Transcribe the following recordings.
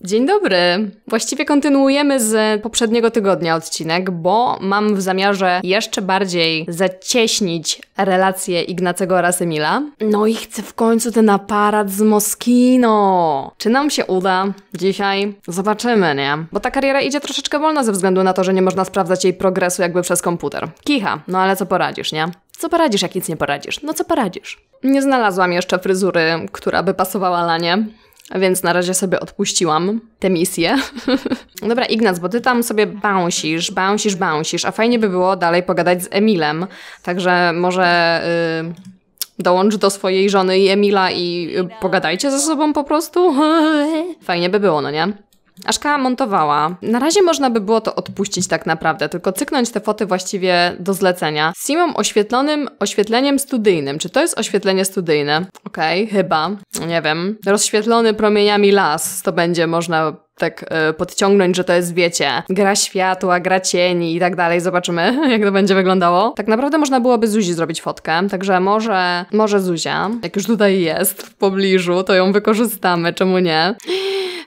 Dzień dobry. Właściwie kontynuujemy z poprzedniego tygodnia odcinek, bo mam w zamiarze jeszcze bardziej zacieśnić relacje Ignacego oraz Emila. No i chcę w końcu ten aparat z Moskino. Czy nam się uda dzisiaj? Zobaczymy, nie? Bo ta kariera idzie troszeczkę wolno ze względu na to, że nie można sprawdzać jej progresu jakby przez komputer. Kicha, no ale co poradzisz, nie? Co poradzisz, jak nic nie poradzisz? No co poradzisz? Nie znalazłam jeszcze fryzury, która by pasowała na nie. Więc na razie sobie odpuściłam tę misję. Dobra, Ignac, bo ty tam sobie bąsisz, bąsisz, bąsisz, a fajnie by było dalej pogadać z Emilem. Także może y, dołącz do swojej żony i Emila i y, pogadajcie ze sobą po prostu. fajnie by było, no nie? Aszka montowała. Na razie można by było to odpuścić tak naprawdę, tylko cyknąć te foty właściwie do zlecenia. Z simą oświetlonym oświetleniem studyjnym. Czy to jest oświetlenie studyjne? Okej, okay, chyba. Nie wiem. Rozświetlony promieniami las. To będzie można tak y, podciągnąć, że to jest, wiecie, gra światła, gra cieni i tak dalej. Zobaczymy, jak to będzie wyglądało. Tak naprawdę można byłoby Zuzi zrobić fotkę, także może, może Zuzia, jak już tutaj jest w pobliżu, to ją wykorzystamy, czemu nie?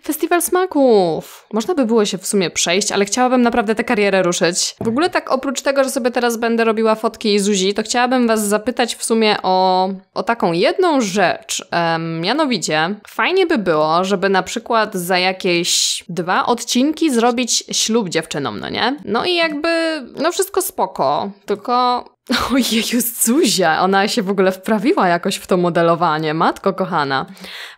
Festiwal smaków. Można by było się w sumie przejść, ale chciałabym naprawdę tę karierę ruszyć. W ogóle tak oprócz tego, że sobie teraz będę robiła fotki i Zuzi, to chciałabym was zapytać w sumie o, o taką jedną rzecz. Um, mianowicie, fajnie by było, żeby na przykład za jakieś dwa odcinki zrobić ślub dziewczynom, no nie? No i jakby, no wszystko spoko, tylko Ojeju, Zuzia, ona się w ogóle wprawiła jakoś w to modelowanie, matko kochana.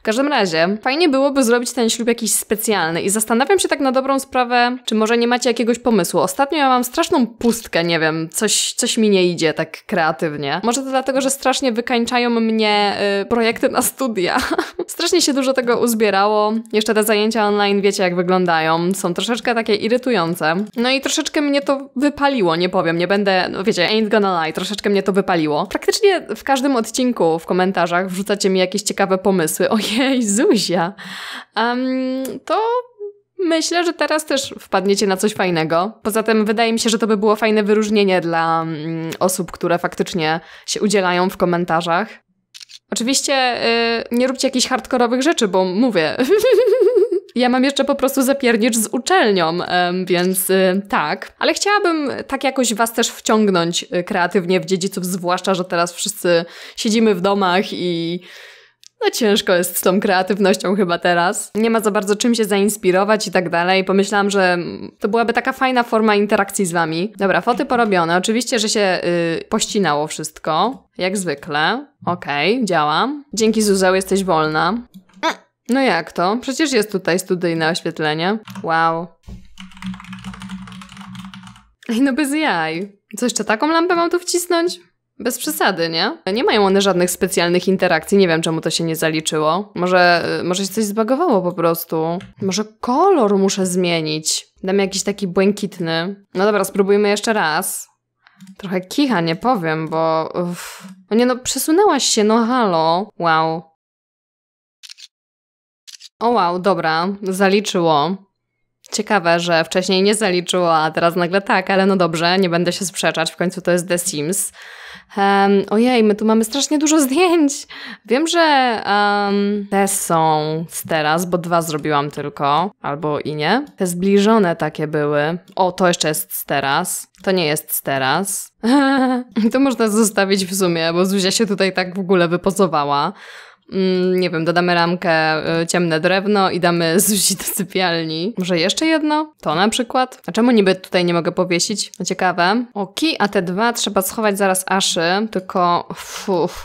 W każdym razie, fajnie byłoby zrobić ten ślub jakiś specjalny i zastanawiam się tak na dobrą sprawę, czy może nie macie jakiegoś pomysłu. Ostatnio ja mam straszną pustkę, nie wiem, coś, coś mi nie idzie tak kreatywnie. Może to dlatego, że strasznie wykańczają mnie y, projekty na studia. strasznie się dużo tego uzbierało. Jeszcze te zajęcia online, wiecie jak wyglądają, są troszeczkę takie irytujące. No i troszeczkę mnie to wypaliło, nie powiem, nie będę, no wiecie, ain't gonna i troszeczkę mnie to wypaliło. Praktycznie w każdym odcinku w komentarzach wrzucacie mi jakieś ciekawe pomysły. Ojej, Zuzia! Um, to Myślę, że teraz też wpadniecie na coś fajnego. Poza tym wydaje mi się, że to by było fajne wyróżnienie dla mm, osób, które faktycznie się udzielają w komentarzach. Oczywiście y, nie róbcie jakichś hardkorowych rzeczy, bo mówię, Ja mam jeszcze po prostu zapiernicz z uczelnią, więc y, tak. Ale chciałabym tak jakoś Was też wciągnąć y, kreatywnie w dziedziców, zwłaszcza, że teraz wszyscy siedzimy w domach i no ciężko jest z tą kreatywnością chyba teraz. Nie ma za bardzo czym się zainspirować i tak dalej. Pomyślałam, że mm, to byłaby taka fajna forma interakcji z wami. Dobra, foty porobione. Oczywiście, że się yy, pościnało wszystko, jak zwykle. Okej, okay, działam. Dzięki Zuzeł jesteś wolna. No jak to? Przecież jest tutaj studyjne oświetlenie. Wow. Ej, no bez jaj. Co jeszcze taką lampę mam tu wcisnąć? Bez przesady, nie? Nie mają one żadnych specjalnych interakcji, nie wiem czemu to się nie zaliczyło. Może, y, może się coś zbagowało po prostu. Może kolor muszę zmienić. Dam jakiś taki błękitny. No dobra, spróbujmy jeszcze raz. Trochę kicha, nie powiem, bo... Uff. nie no, przesunęłaś się, no halo. Wow. O wow, dobra, zaliczyło. Ciekawe, że wcześniej nie zaliczyło, a teraz nagle tak, ale no dobrze, nie będę się sprzeczać, w końcu to jest The Sims. Um, ojej, my tu mamy strasznie dużo zdjęć. Wiem, że um, te są teraz, bo dwa zrobiłam tylko, albo i nie. Te zbliżone takie były. O, to jeszcze jest teraz. To nie jest teraz. to można zostawić w sumie, bo Zuzia się tutaj tak w ogóle wypozowała. Mm, nie wiem, dodamy ramkę y, ciemne drewno i damy Zuzi do sypialni. Może jeszcze jedno? To na przykład? A czemu niby tutaj nie mogę powiesić? No ciekawe. O, a te dwa trzeba schować zaraz Aszy, tylko... Fuf.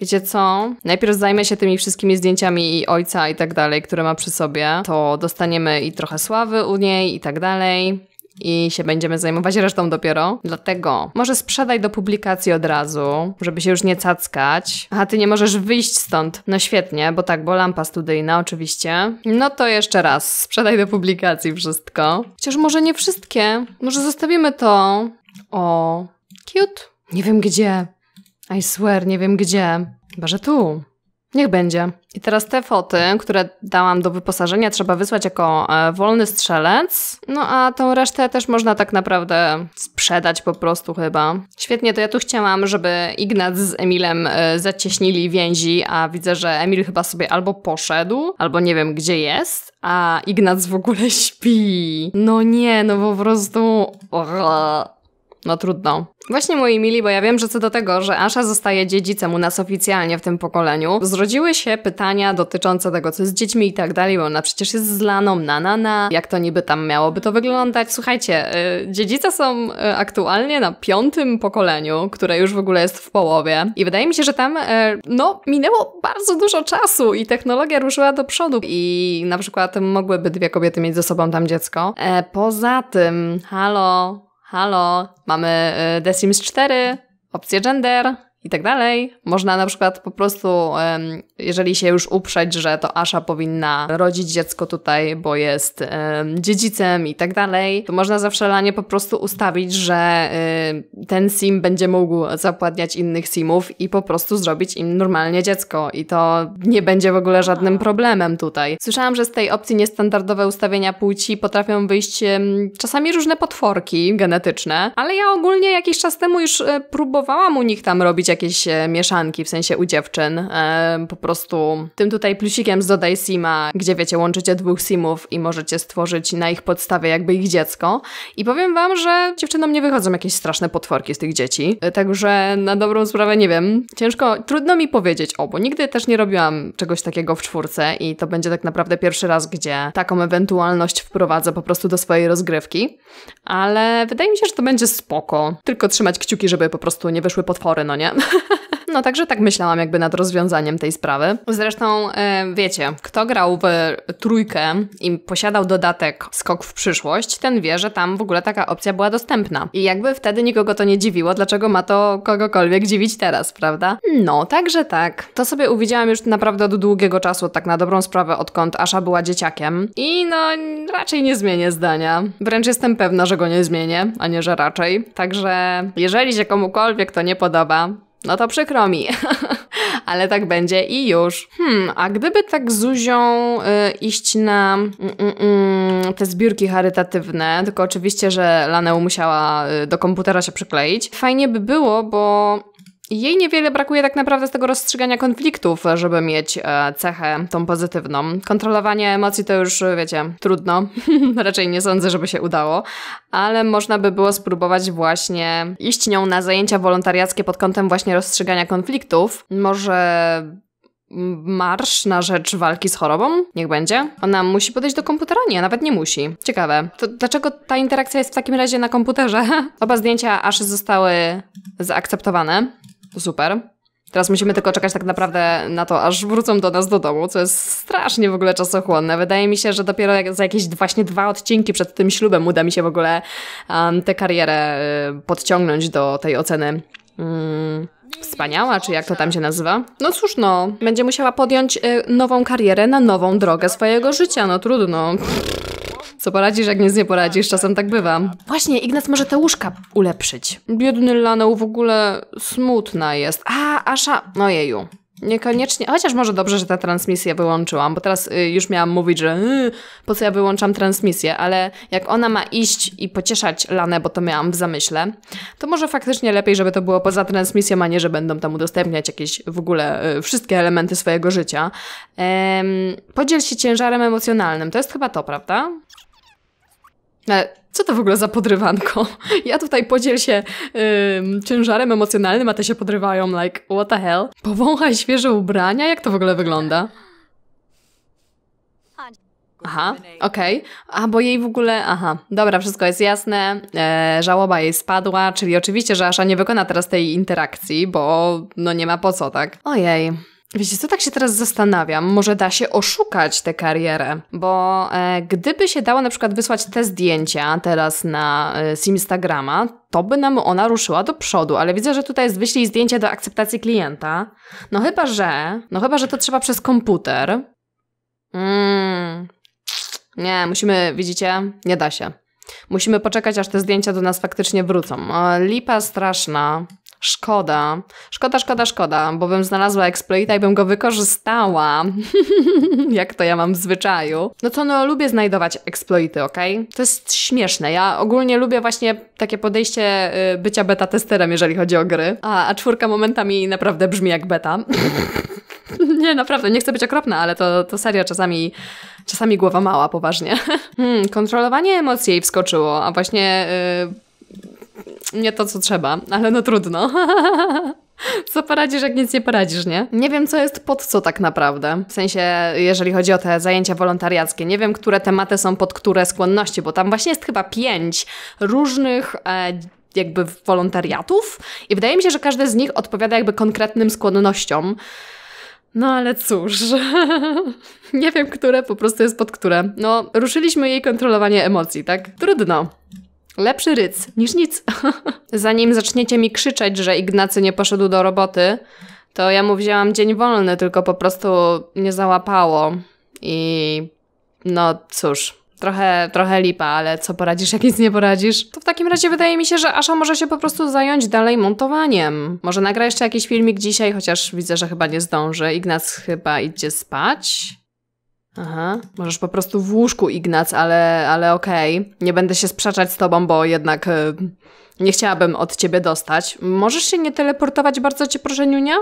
Wiecie co? Najpierw zajmę się tymi wszystkimi zdjęciami i ojca i tak dalej, które ma przy sobie. To dostaniemy i trochę sławy u niej i tak dalej i się będziemy zajmować resztą dopiero. Dlatego może sprzedaj do publikacji od razu, żeby się już nie cackać. A ty nie możesz wyjść stąd. No świetnie, bo tak, bo lampa studyjna oczywiście. No to jeszcze raz, sprzedaj do publikacji wszystko. Chociaż może nie wszystkie. Może zostawimy to. O, cute. Nie wiem gdzie. I swear, nie wiem gdzie. Chyba, że tu. Niech będzie. I teraz te foty, które dałam do wyposażenia, trzeba wysłać jako e, wolny strzelec. No a tą resztę też można tak naprawdę sprzedać po prostu chyba. Świetnie, to ja tu chciałam, żeby Ignat z Emilem e, zacieśnili więzi, a widzę, że Emil chyba sobie albo poszedł, albo nie wiem gdzie jest, a Ignac w ogóle śpi. No nie, no po prostu... No trudno. Właśnie moi mili, bo ja wiem, że co do tego, że Asha zostaje dziedzicem u nas oficjalnie w tym pokoleniu, zrodziły się pytania dotyczące tego, co z dziećmi i tak dalej, bo ona przecież jest zlaną, na na na, jak to niby tam miałoby to wyglądać. Słuchajcie, yy, dziedzice są y, aktualnie na piątym pokoleniu, które już w ogóle jest w połowie i wydaje mi się, że tam, y, no, minęło bardzo dużo czasu i technologia ruszyła do przodu i na przykład mogłyby dwie kobiety mieć ze sobą tam dziecko. E, poza tym, halo, Halo, mamy The y, Sims 4, opcję gender i tak dalej. Można na przykład po prostu, jeżeli się już uprzeć, że to Asza powinna rodzić dziecko tutaj, bo jest dziedzicem i tak dalej, to można zawsze lanie po prostu ustawić, że ten sim będzie mógł zapładniać innych simów i po prostu zrobić im normalnie dziecko i to nie będzie w ogóle żadnym problemem tutaj. Słyszałam, że z tej opcji niestandardowe ustawienia płci potrafią wyjść czasami różne potworki genetyczne, ale ja ogólnie jakiś czas temu już e, próbowałam u nich tam robić jakieś e, mieszanki, w sensie u dziewczyn. E, po prostu tym tutaj plusikiem z Dodaj Sima, gdzie wiecie, łączycie dwóch Simów i możecie stworzyć na ich podstawie jakby ich dziecko. I powiem wam, że dziewczynom nie wychodzą jakieś straszne potworki z tych dzieci. E, także na dobrą sprawę nie wiem. Ciężko, trudno mi powiedzieć obu. Nigdy też nie robiłam czegoś takiego w czwórce i to będzie tak naprawdę pierwszy raz, gdzie taką ewentualność wprowadzę po prostu do swojej rozgrywki. Ale wydaje mi się, że to będzie spoko. Tylko trzymać kciuki, żeby po prostu nie wyszły potwory, no nie? No także tak myślałam jakby nad rozwiązaniem tej sprawy. Zresztą e, wiecie, kto grał w trójkę i posiadał dodatek Skok w przyszłość, ten wie, że tam w ogóle taka opcja była dostępna. I jakby wtedy nikogo to nie dziwiło, dlaczego ma to kogokolwiek dziwić teraz, prawda? No, także tak. To sobie uwidziałam już naprawdę od długiego czasu, tak na dobrą sprawę, odkąd Asza była dzieciakiem. I no, raczej nie zmienię zdania. Wręcz jestem pewna, że go nie zmienię, a nie, że raczej. Także jeżeli się komukolwiek to nie podoba, no to przykro mi, ale tak będzie i już. Hmm, a gdyby tak z Zuzią y, iść na y, y, te zbiórki charytatywne, tylko oczywiście, że Laneu musiała y, do komputera się przykleić, fajnie by było, bo jej niewiele brakuje tak naprawdę z tego rozstrzygania konfliktów, żeby mieć e, cechę tą pozytywną. Kontrolowanie emocji to już, wiecie, trudno. Raczej nie sądzę, żeby się udało, ale można by było spróbować właśnie iść nią na zajęcia wolontariackie pod kątem właśnie rozstrzygania konfliktów. Może marsz na rzecz walki z chorobą? Niech będzie. Ona musi podejść do komputera? Nie, nawet nie musi. Ciekawe. To dlaczego ta interakcja jest w takim razie na komputerze? Oba zdjęcia aż zostały zaakceptowane super. Teraz musimy tylko czekać tak naprawdę na to, aż wrócą do nas do domu, co jest strasznie w ogóle czasochłonne. Wydaje mi się, że dopiero za jakieś właśnie dwa odcinki przed tym ślubem uda mi się w ogóle um, tę karierę y, podciągnąć do tej oceny. Mm, wspaniała, czy jak to tam się nazywa? No cóż, no, będzie musiała podjąć y, nową karierę na nową drogę swojego życia, no trudno. Pff. Co poradzisz, jak nic nie poradzisz, czasem tak bywa. Właśnie, Ignac może te łóżka ulepszyć. Biedny Laneł w ogóle smutna jest. A, Asza, no jeju. Niekoniecznie, chociaż może dobrze, że tę transmisję wyłączyłam, bo teraz y, już miałam mówić, że y, po co ja wyłączam transmisję, ale jak ona ma iść i pocieszać Lanę, bo to miałam w zamyśle, to może faktycznie lepiej, żeby to było poza transmisją, a nie, że będą tam udostępniać jakieś w ogóle y, wszystkie elementy swojego życia. Ehm, podziel się ciężarem emocjonalnym, to jest chyba to, prawda? No, co to w ogóle za podrywanko? Ja tutaj podziel się ciężarem emocjonalnym, a te się podrywają, like, what the hell? Powąchaj świeże ubrania? Jak to w ogóle wygląda? Aha, okej. Okay. A bo jej w ogóle. Aha, dobra, wszystko jest jasne. E, żałoba jej spadła, czyli oczywiście, że Asza nie wykona teraz tej interakcji, bo no nie ma po co, tak? Ojej. Wiecie, co tak się teraz zastanawiam? Może da się oszukać tę karierę, bo e, gdyby się dało na przykład wysłać te zdjęcia teraz na e, Simstagrama, to by nam ona ruszyła do przodu, ale widzę, że tutaj jest wyślij zdjęcie do akceptacji klienta. No chyba, że, no chyba, że to trzeba przez komputer. Mm. Nie, musimy, widzicie, nie da się. Musimy poczekać, aż te zdjęcia do nas faktycznie wrócą. lipa straszna. Szkoda, szkoda, szkoda, szkoda, bo bym znalazła exploita i bym go wykorzystała. Jak to ja mam w zwyczaju. No to no, lubię znajdować exploity, ok? To jest śmieszne. Ja ogólnie lubię właśnie takie podejście y, bycia beta testerem, jeżeli chodzi o gry. A, a czwórka momentami naprawdę brzmi jak beta. nie, naprawdę, nie chcę być okropna, ale to, to seria czasami, czasami głowa mała, poważnie. hmm, kontrolowanie emocji jej wskoczyło, a właśnie... Y, nie to, co trzeba, ale no trudno. Co poradzisz, jak nic nie poradzisz, nie? Nie wiem, co jest pod co tak naprawdę. W sensie, jeżeli chodzi o te zajęcia wolontariackie, nie wiem, które tematy są pod które skłonności, bo tam właśnie jest chyba pięć różnych. E, jakby wolontariatów, i wydaje mi się, że każdy z nich odpowiada jakby konkretnym skłonnościom. No ale cóż, nie wiem, które po prostu jest pod które. No, ruszyliśmy jej kontrolowanie emocji, tak? Trudno. Lepszy ryc niż nic. Zanim zaczniecie mi krzyczeć, że Ignacy nie poszedł do roboty, to ja mu wzięłam dzień wolny, tylko po prostu nie załapało. I no cóż, trochę, trochę lipa, ale co poradzisz, jak nic nie poradzisz? To w takim razie wydaje mi się, że Asza może się po prostu zająć dalej montowaniem. Może nagra jeszcze jakiś filmik dzisiaj, chociaż widzę, że chyba nie zdąży. Ignac chyba idzie spać. Aha, możesz po prostu w łóżku, Ignac, ale, ale okej. Okay. Nie będę się sprzeczać z tobą, bo jednak y, nie chciałabym od ciebie dostać. Możesz się nie teleportować, bardzo cię proszę, Niunia?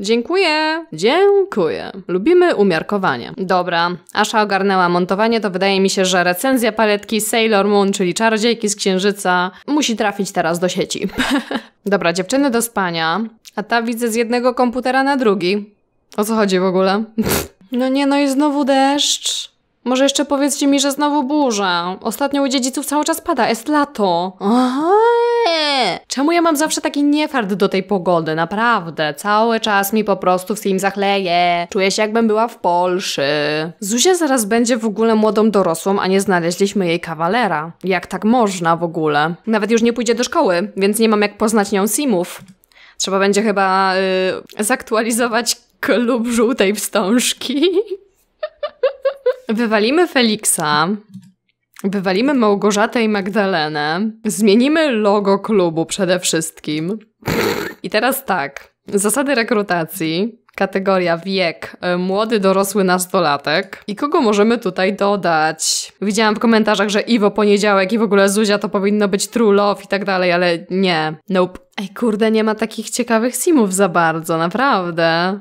Dziękuję, dziękuję. Lubimy umiarkowanie. Dobra, Asza ogarnęła montowanie, to wydaje mi się, że recenzja paletki Sailor Moon, czyli Czarodziejki z Księżyca, musi trafić teraz do sieci. Dobra, dziewczyny do spania, a ta widzę z jednego komputera na drugi. O co chodzi w ogóle? No nie, no i znowu deszcz. Może jeszcze powiedzcie mi, że znowu burza. Ostatnio u dziedziców cały czas pada, jest lato. Aha. Czemu ja mam zawsze taki niefart do tej pogody? Naprawdę, cały czas mi po prostu w tym zachleje. Czuję się jakbym była w Polsce. Zuzia zaraz będzie w ogóle młodą dorosłą, a nie znaleźliśmy jej kawalera. Jak tak można w ogóle? Nawet już nie pójdzie do szkoły, więc nie mam jak poznać nią simów. Trzeba będzie chyba yy, zaktualizować klub żółtej wstążki. Wywalimy Feliksa. Wywalimy Małgorzatę i Magdalenę. Zmienimy logo klubu przede wszystkim. I teraz tak. Zasady rekrutacji. Kategoria wiek, y, młody dorosły nastolatek. I kogo możemy tutaj dodać? Widziałam w komentarzach, że Iwo poniedziałek i w ogóle Zuzia to powinno być true love i tak dalej, ale nie. Nope. Ej kurde, nie ma takich ciekawych simów za bardzo, naprawdę.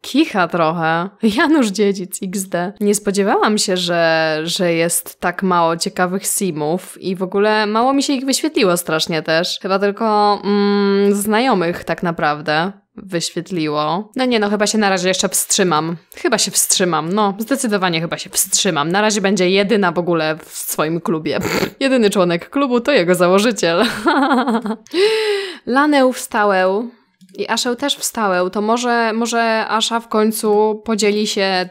Kicha trochę. Janusz Dziedzic XD. Nie spodziewałam się, że, że jest tak mało ciekawych simów i w ogóle mało mi się ich wyświetliło strasznie też. Chyba tylko mm, znajomych tak naprawdę wyświetliło. No nie, no chyba się na razie jeszcze wstrzymam. Chyba się wstrzymam, no zdecydowanie chyba się wstrzymam. Na razie będzie jedyna w ogóle w swoim klubie. Jedyny członek klubu to jego założyciel. Laneł wstałeł. I Aszę też wstał. To może, może Asza w końcu podzieli się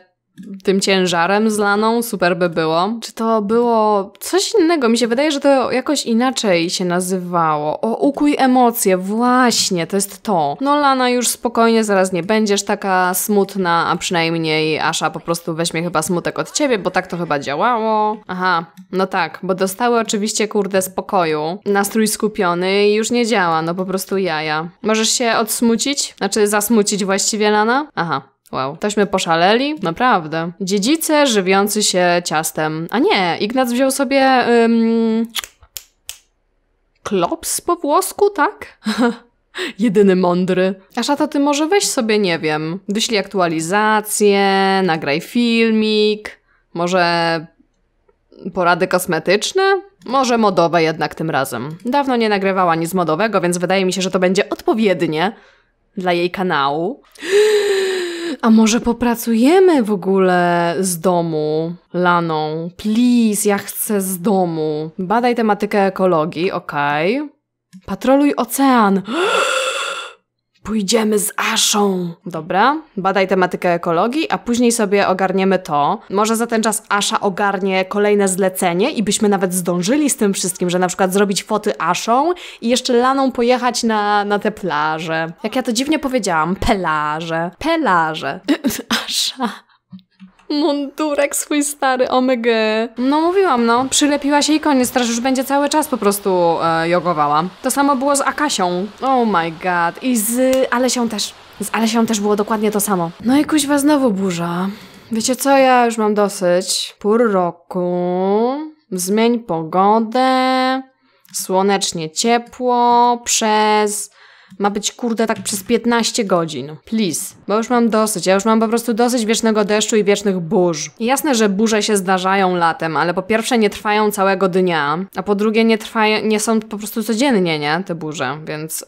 tym ciężarem zlaną, super by było. Czy to było coś innego? Mi się wydaje, że to jakoś inaczej się nazywało. O, ukój emocje, właśnie, to jest to. No Lana już spokojnie, zaraz nie będziesz taka smutna, a przynajmniej Asza po prostu weźmie chyba smutek od ciebie, bo tak to chyba działało. Aha, no tak, bo dostały oczywiście kurde spokoju, nastrój skupiony i już nie działa, no po prostu jaja. Możesz się odsmucić? Znaczy zasmucić właściwie Lana? Aha, Wow, tośmy poszaleli, naprawdę. Dziedzice żywiący się ciastem. A nie, Ignac wziął sobie ym, klops po włosku, tak? Jedyny mądry. A szata, ty może weź sobie, nie wiem, wyślij aktualizację, nagraj filmik, może porady kosmetyczne? Może modowe jednak tym razem. Dawno nie nagrywała nic modowego, więc wydaje mi się, że to będzie odpowiednie dla jej kanału. A może popracujemy w ogóle z domu laną? Please, ja chcę z domu. Badaj tematykę ekologii, okej. Okay. Patroluj ocean. Pójdziemy z Aszą. Dobra, badaj tematykę ekologii, a później sobie ogarniemy to. Może za ten czas Asza ogarnie kolejne zlecenie i byśmy nawet zdążyli z tym wszystkim, że na przykład zrobić foty Aszą i jeszcze laną pojechać na, na te plaże. Jak ja to dziwnie powiedziałam, pelaże. Pelaże. Asza mundurek swój stary, omygy. No mówiłam, no, przylepiła się i koniec, teraz już będzie cały czas po prostu e, jogowała. To samo było z Akasią. Oh my god. I z Alesią też. Z Alesią też było dokładnie to samo. No i kuźwa znowu burza. Wiecie co, ja już mam dosyć. Pół roku. Zmień pogodę. Słonecznie ciepło przez ma być kurde tak przez 15 godzin. Please. Bo już mam dosyć. Ja już mam po prostu dosyć wiecznego deszczu i wiecznych burz. I jasne, że burze się zdarzają latem, ale po pierwsze nie trwają całego dnia, a po drugie nie trwają, nie są po prostu codziennie, nie? Te burze. Więc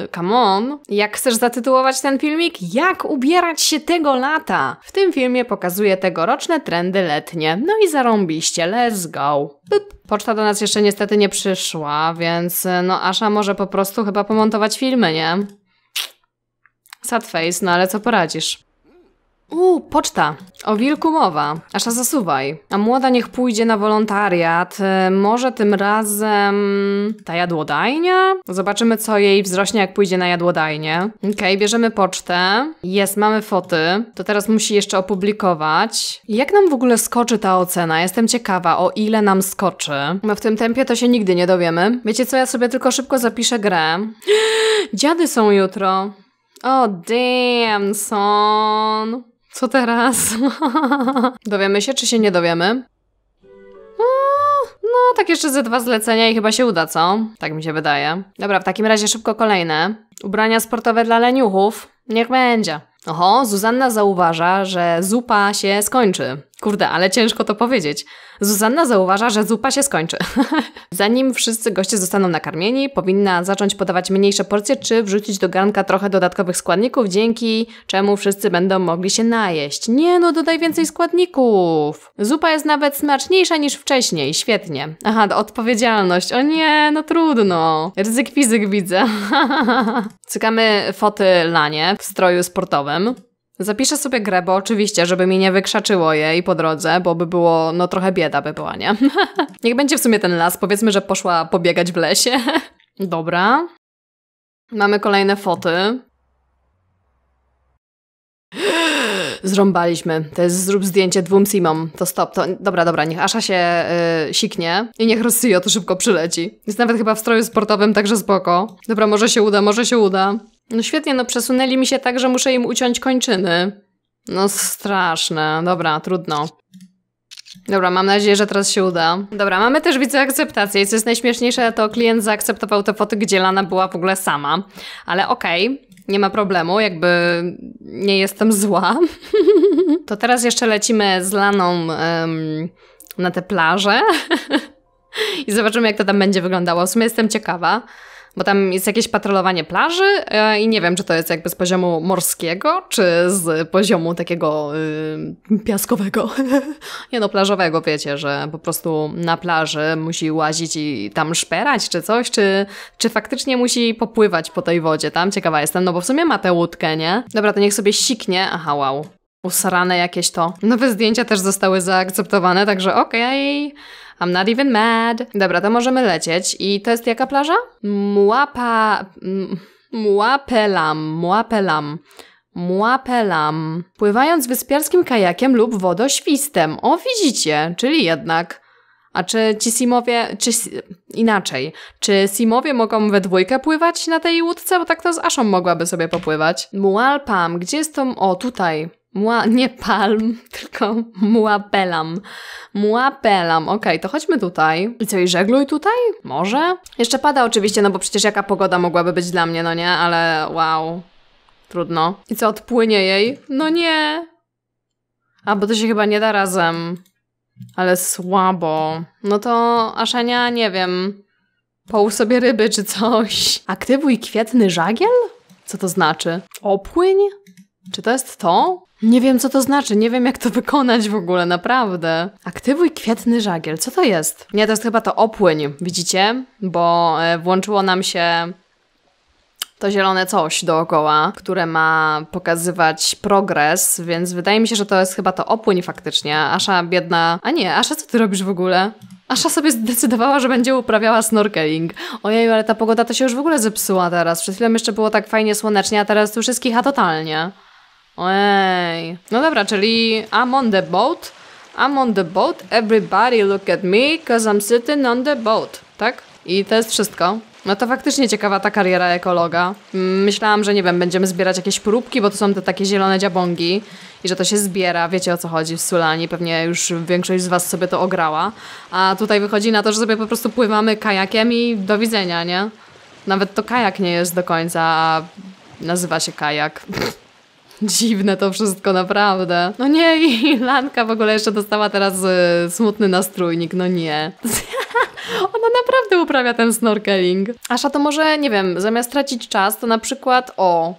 yy, come on. Jak chcesz zatytułować ten filmik? Jak ubierać się tego lata? W tym filmie pokazuję tegoroczne trendy letnie. No i zarąbiście. Let's go. Pyp. Poczta do nas jeszcze niestety nie przyszła, więc e, no Asza może po prostu chyba pomontować filmy, nie? Sad face, no ale co poradzisz? Uuu, poczta. O wilku mowa. Asza zasuwaj. A młoda niech pójdzie na wolontariat. E, może tym razem ta jadłodajnia? Zobaczymy, co jej wzrośnie, jak pójdzie na jadłodajnię. Okej, okay, bierzemy pocztę. Jest, mamy foty. To teraz musi jeszcze opublikować. Jak nam w ogóle skoczy ta ocena? Jestem ciekawa, o ile nam skoczy. No w tym tempie to się nigdy nie dowiemy. Wiecie co, ja sobie tylko szybko zapiszę grę. Dziady są jutro. O, oh, damn, son. Co teraz? dowiemy się, czy się nie dowiemy? No, no, tak jeszcze ze dwa zlecenia i chyba się uda, co? Tak mi się wydaje. Dobra, w takim razie szybko kolejne. Ubrania sportowe dla leniuchów. Niech będzie. Oho, Zuzanna zauważa, że zupa się skończy. Kurde, ale ciężko to powiedzieć. Zuzanna zauważa, że zupa się skończy. Zanim wszyscy goście zostaną nakarmieni, powinna zacząć podawać mniejsze porcje, czy wrzucić do garnka trochę dodatkowych składników, dzięki czemu wszyscy będą mogli się najeść. Nie no, dodaj więcej składników. Zupa jest nawet smaczniejsza niż wcześniej. Świetnie. Aha, odpowiedzialność. O nie, no trudno. Ryzyk fizyk widzę. Cykamy foty lanie w stroju sportowym. Zapiszę sobie grę, bo oczywiście, żeby mi nie wykrzaczyło jej po drodze, bo by było, no trochę bieda by była, nie? Niech będzie w sumie ten las, powiedzmy, że poszła pobiegać w lesie. Dobra. Mamy kolejne foty. Zrąbaliśmy. To jest zrób zdjęcie dwóm simom. To stop. To, dobra, dobra, niech Asza się yy, siknie i niech Rossio to szybko przyleci. Jest nawet chyba w stroju sportowym, także spoko. Dobra, może się uda, może się uda. No świetnie, no przesunęli mi się tak, że muszę im uciąć kończyny. No straszne. Dobra, trudno. Dobra, mam nadzieję, że teraz się uda. Dobra, mamy też widzę akceptację i co jest najśmieszniejsze, to klient zaakceptował te foty, gdzie Lana była w ogóle sama. Ale okej, okay, nie ma problemu, jakby nie jestem zła. to teraz jeszcze lecimy z Laną um, na te plaże i zobaczymy, jak to tam będzie wyglądało. W sumie jestem ciekawa bo tam jest jakieś patrolowanie plaży e, i nie wiem, czy to jest jakby z poziomu morskiego, czy z poziomu takiego y, piaskowego, nie no, plażowego, wiecie, że po prostu na plaży musi łazić i tam szperać, czy coś, czy, czy faktycznie musi popływać po tej wodzie tam, ciekawa jestem, no bo w sumie ma tę łódkę, nie? Dobra, to niech sobie siknie, aha, wow, usrane jakieś to. Nowe zdjęcia też zostały zaakceptowane, także okej. Okay. I'm not even mad. Dobra, to możemy lecieć. I to jest jaka plaża? Muapa... Muapelam. Muapelam. Muapelam. Pływając wyspiarskim kajakiem lub wodoświstem. O, widzicie, czyli jednak. A czy ci Simowie, czy inaczej, czy Simowie mogą we dwójkę pływać na tej łódce? Bo tak to z Aszą mogłaby sobie popływać. Mualpam, gdzie jest to? O, tutaj. Mła, nie palm, tylko muapelam. Muapelam, okej, okay, to chodźmy tutaj. I co, i żegluj tutaj? Może? Jeszcze pada oczywiście, no bo przecież jaka pogoda mogłaby być dla mnie, no nie? Ale wow, trudno. I co, odpłynie jej? No nie! A, bo to się chyba nie da razem. Ale słabo. No to Aszania, nie wiem, połóż sobie ryby czy coś. Aktywuj kwietny żagiel? Co to znaczy? Opłyń? Czy to jest to? Nie wiem, co to znaczy, nie wiem, jak to wykonać w ogóle, naprawdę. Aktywuj kwietny żagiel, co to jest? Nie, to jest chyba to opłyń, widzicie? Bo e, włączyło nam się to zielone coś dookoła, które ma pokazywać progres, więc wydaje mi się, że to jest chyba to opłyń faktycznie. Asza biedna... A nie, Asza, co ty robisz w ogóle? Asza sobie zdecydowała, że będzie uprawiała snorkeling. Ojej, ale ta pogoda to się już w ogóle zepsuła teraz. Przed chwilą jeszcze było tak fajnie słonecznie, a teraz już jest kicha totalnie. Ojej. No dobra, czyli I'm on the boat. I'm on the boat. Everybody look at me, cause I'm sitting on the boat. Tak? I to jest wszystko. No to faktycznie ciekawa ta kariera ekologa. Mm, myślałam, że nie wiem, będziemy zbierać jakieś próbki, bo to są te takie zielone dziabongi i że to się zbiera. Wiecie o co chodzi w Sulani, pewnie już większość z Was sobie to ograła. A tutaj wychodzi na to, że sobie po prostu pływamy kajakiem i do widzenia, nie? Nawet to kajak nie jest do końca, a nazywa się kajak. dziwne to wszystko, naprawdę. No nie, i Lanka w ogóle jeszcze dostała teraz y, smutny nastrójnik, no nie. Ona naprawdę uprawia ten snorkeling. Asza, to może, nie wiem, zamiast tracić czas, to na przykład, o,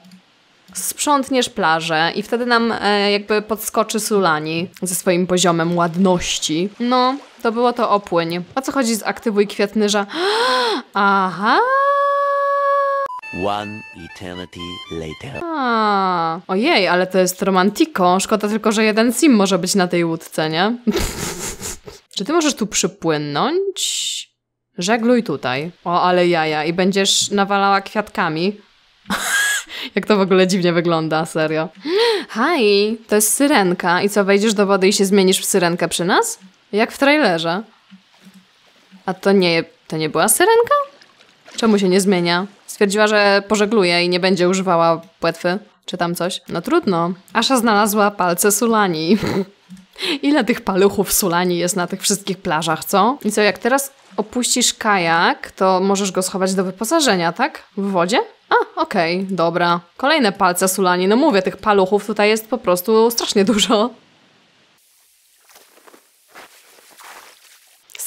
sprzątniesz plażę i wtedy nam e, jakby podskoczy Sulani ze swoim poziomem ładności. No, to było to opłyń. O co chodzi z aktywuj kwiatnyża? Aha! One eternity later. A, ojej, ale to jest romantiko. Szkoda tylko, że jeden sim może być na tej łódce, nie? Czy ty możesz tu przypłynąć? Żegluj tutaj. O, ale jaja. I będziesz nawalała kwiatkami. Jak to w ogóle dziwnie wygląda, serio. Hi, to jest syrenka. I co, wejdziesz do wody i się zmienisz w syrenkę przy nas? Jak w trailerze. A to nie, to nie była syrenka? Czemu się nie zmienia? Stwierdziła, że pożegluje i nie będzie używała płetwy, czy tam coś. No trudno. Asza znalazła palce Sulani. Ile tych paluchów Sulani jest na tych wszystkich plażach, co? I co, jak teraz opuścisz kajak, to możesz go schować do wyposażenia, tak? W wodzie? A, okej, okay, dobra. Kolejne palce Sulani. No mówię, tych paluchów tutaj jest po prostu strasznie dużo.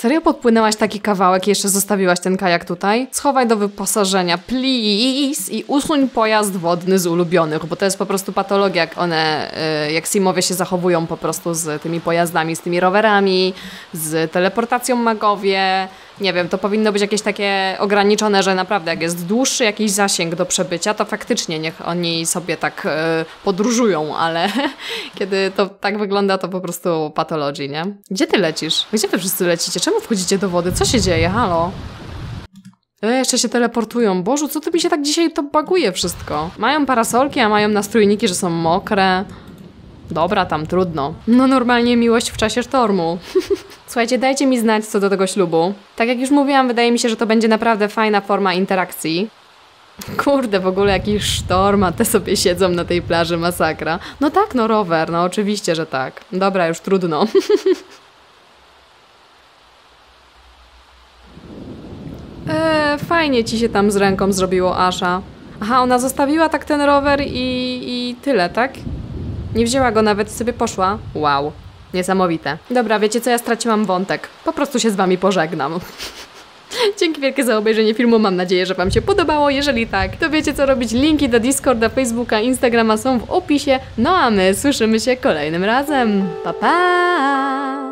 Serio podpłynęłaś taki kawałek i jeszcze zostawiłaś ten kajak tutaj? Schowaj do wyposażenia, please! I usuń pojazd wodny z ulubionych, bo to jest po prostu patologia, jak one, e, jak simowie się zachowują po prostu z tymi pojazdami, z tymi rowerami, z teleportacją magowie nie wiem, to powinno być jakieś takie ograniczone, że naprawdę jak jest dłuższy jakiś zasięg do przebycia, to faktycznie niech oni sobie tak e, podróżują, ale kiedy to tak wygląda, to po prostu patologii, nie? Gdzie ty lecisz? Gdzie wy wszyscy lecicie? Czemu wchodzicie do wody? Co się dzieje? Halo? E, jeszcze się teleportują. Bożu, co ty mi się tak dzisiaj to baguje wszystko? Mają parasolki, a mają nastrójniki, że są mokre. Dobra, tam trudno. No normalnie miłość w czasie sztormu. Słuchajcie, dajcie mi znać co do tego ślubu. Tak jak już mówiłam, wydaje mi się, że to będzie naprawdę fajna forma interakcji. Kurde, w ogóle jakiś sztorm, a te sobie siedzą na tej plaży, masakra. No tak, no rower, no oczywiście, że tak. Dobra, już trudno. eee, fajnie ci się tam z ręką zrobiło, Asza. Aha, ona zostawiła tak ten rower i, i tyle, tak? Nie wzięła go nawet i sobie poszła. Wow. Niesamowite. Dobra, wiecie co, ja straciłam wątek. Po prostu się z wami pożegnam. Dzięki wielkie za obejrzenie filmu, mam nadzieję, że Wam się podobało. Jeżeli tak, to wiecie co robić. Linki do Discorda, Facebooka, Instagrama są w opisie. No a my słyszymy się kolejnym razem. Pa, pa!